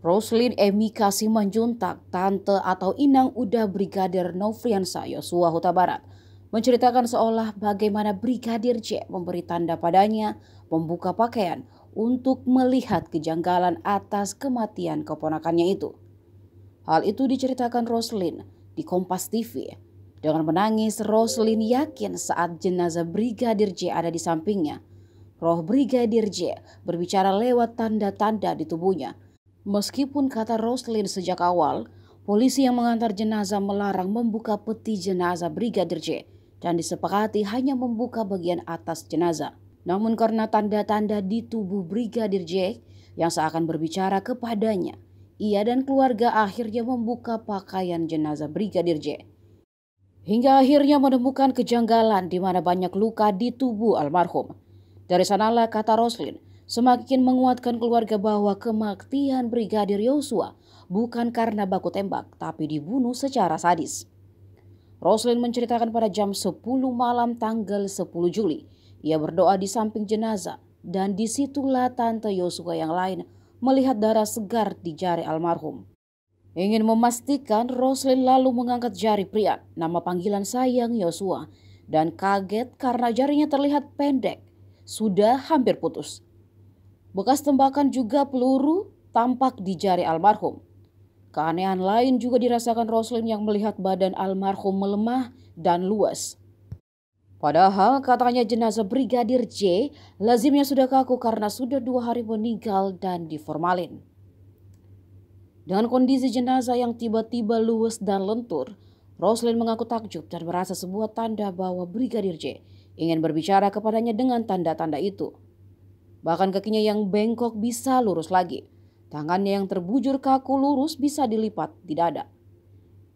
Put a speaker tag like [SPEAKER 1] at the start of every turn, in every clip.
[SPEAKER 1] Roslin Emi Kasimanjuntak, tante atau inang udah Brigadir Novriansa Yosua Huta Barat, menceritakan seolah bagaimana Brigadir C memberi tanda padanya membuka pakaian untuk melihat kejanggalan atas kematian keponakannya itu. Hal itu diceritakan Roslin di Kompas TV. Dengan menangis, Roslin yakin saat jenazah Brigadir J ada di sampingnya. Roh Brigadir J berbicara lewat tanda-tanda di tubuhnya – Meskipun kata Roslin sejak awal, polisi yang mengantar jenazah melarang membuka peti jenazah Brigadir J dan disepakati hanya membuka bagian atas jenazah. Namun karena tanda-tanda di tubuh Brigadir J yang seakan berbicara kepadanya, ia dan keluarga akhirnya membuka pakaian jenazah Brigadir J. Hingga akhirnya menemukan kejanggalan di mana banyak luka di tubuh almarhum. Dari sanalah kata Roslin, semakin menguatkan keluarga bahwa kematian Brigadir Yosua bukan karena baku tembak, tapi dibunuh secara sadis. Roslin menceritakan pada jam 10 malam tanggal 10 Juli, ia berdoa di samping jenazah dan disitulah tante Yosua yang lain melihat darah segar di jari almarhum. Ingin memastikan, Roslin lalu mengangkat jari pria, nama panggilan sayang Yosua, dan kaget karena jarinya terlihat pendek, sudah hampir putus. Bekas tembakan juga peluru tampak di jari almarhum. Keanehan lain juga dirasakan Roslin yang melihat badan almarhum melemah dan luas. Padahal katanya jenazah Brigadir J lazimnya sudah kaku karena sudah dua hari meninggal dan diformalin. Dengan kondisi jenazah yang tiba-tiba luwes dan lentur, Roslin mengaku takjub dan merasa sebuah tanda bahwa Brigadir J ingin berbicara kepadanya dengan tanda-tanda itu. Bahkan kakinya yang bengkok bisa lurus lagi. Tangannya yang terbujur kaku lurus bisa dilipat di dada.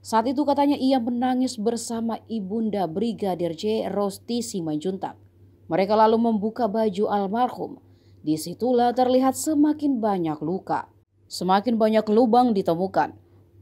[SPEAKER 1] Saat itu katanya ia menangis bersama ibunda Brigadir J. Rosti Simanjuntak. Mereka lalu membuka baju almarhum. Disitulah terlihat semakin banyak luka. Semakin banyak lubang ditemukan.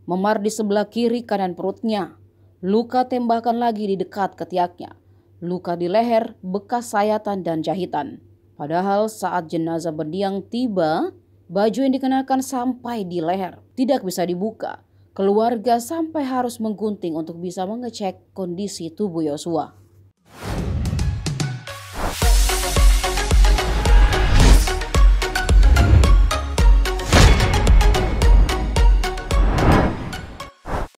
[SPEAKER 1] Memar di sebelah kiri kanan perutnya. Luka tembakan lagi di dekat ketiaknya. Luka di leher, bekas sayatan dan jahitan. Padahal saat jenazah berdiang tiba, baju yang dikenakan sampai di leher, tidak bisa dibuka. Keluarga sampai harus menggunting untuk bisa mengecek kondisi tubuh Yosua.